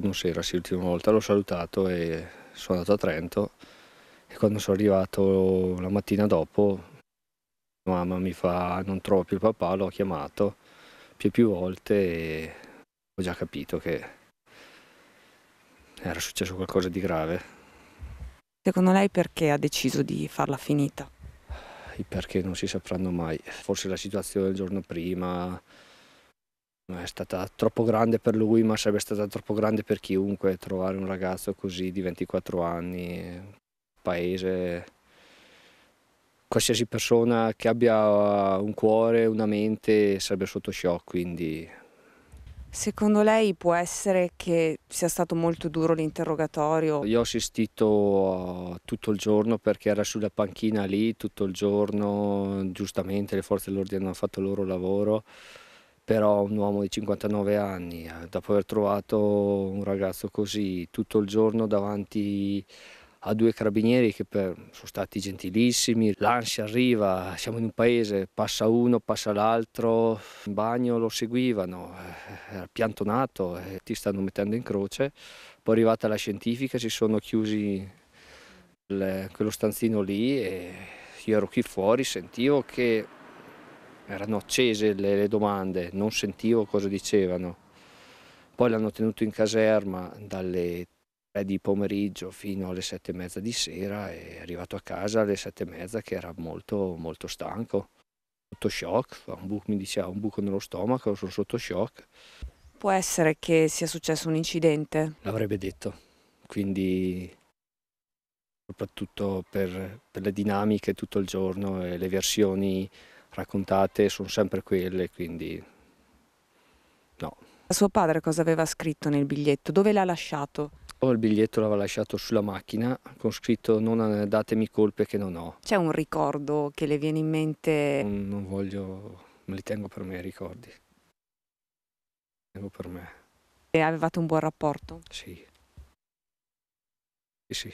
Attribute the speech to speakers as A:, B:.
A: tu non sera, sì, l'ultima volta l'ho salutato e sono andato a Trento e quando sono arrivato la mattina dopo mamma mi fa non trovo più il papà, l'ho chiamato più e più volte e ho già capito che era successo qualcosa di grave.
B: Secondo lei perché ha deciso di farla finita?
A: I perché non si sapranno mai, forse la situazione del giorno prima, è stata troppo grande per lui, ma sarebbe stata troppo grande per chiunque trovare un ragazzo così di 24 anni, paese, qualsiasi persona che abbia un cuore, una mente sarebbe sotto shock, quindi...
B: Secondo lei può essere che
A: sia stato molto duro l'interrogatorio? Io ho assistito tutto il giorno perché era sulla panchina lì tutto il giorno, giustamente le forze dell'ordine hanno fatto il loro lavoro, però un uomo di 59 anni, eh, dopo aver trovato un ragazzo così tutto il giorno davanti a due carabinieri che per, sono stati gentilissimi, l'ansia arriva, siamo in un paese, passa uno, passa l'altro, in bagno lo seguivano, eh, era piantonato, e eh, ti stanno mettendo in croce, poi è arrivata la scientifica, si sono chiusi le, quello stanzino lì e io ero qui fuori, sentivo che erano accese le, le domande, non sentivo cosa dicevano. Poi l'hanno tenuto in caserma dalle 3 di pomeriggio fino alle 7 e mezza di sera e è arrivato a casa alle 7 e mezza che era molto, molto stanco. Sotto shock, buco, mi diceva un buco nello stomaco, sono sotto shock.
B: Può essere che sia successo un incidente? L'avrebbe
A: detto, quindi soprattutto per, per le dinamiche tutto il giorno e le versioni raccontate sono sempre quelle, quindi no. A suo padre cosa aveva scritto nel biglietto? Dove
B: l'ha lasciato?
A: Oh, il biglietto l'aveva lasciato sulla macchina con scritto non datemi colpe che non ho.
B: C'è un ricordo che le viene in mente? Non, non voglio, me li tengo
A: per me i ricordi. Li Tengo per me.
B: E avevate un buon rapporto? Sì.
A: Sì, sì.